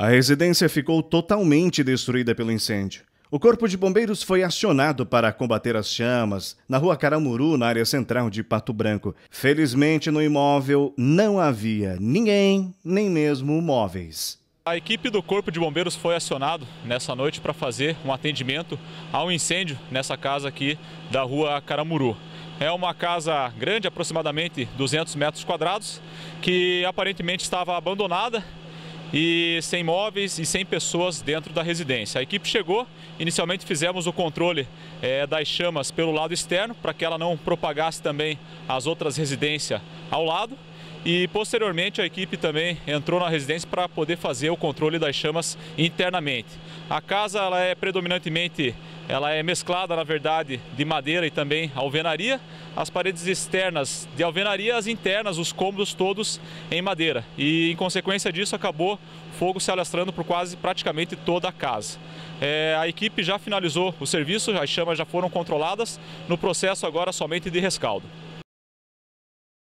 A residência ficou totalmente destruída pelo incêndio. O Corpo de Bombeiros foi acionado para combater as chamas na rua Caramuru, na área central de Pato Branco. Felizmente, no imóvel não havia ninguém, nem mesmo móveis. A equipe do Corpo de Bombeiros foi acionado nessa noite para fazer um atendimento ao incêndio nessa casa aqui da rua Caramuru. É uma casa grande, aproximadamente 200 metros quadrados, que aparentemente estava abandonada e sem móveis e sem pessoas dentro da residência. A equipe chegou, inicialmente fizemos o controle é, das chamas pelo lado externo, para que ela não propagasse também as outras residências ao lado. E posteriormente a equipe também entrou na residência para poder fazer o controle das chamas internamente. A casa ela é predominantemente, ela é mesclada na verdade de madeira e também alvenaria. As paredes externas de alvenaria, as internas, os cômodos todos em madeira. E em consequência disso acabou fogo se alastrando por quase praticamente toda a casa. É, a equipe já finalizou o serviço, as chamas já foram controladas, no processo agora somente de rescaldo.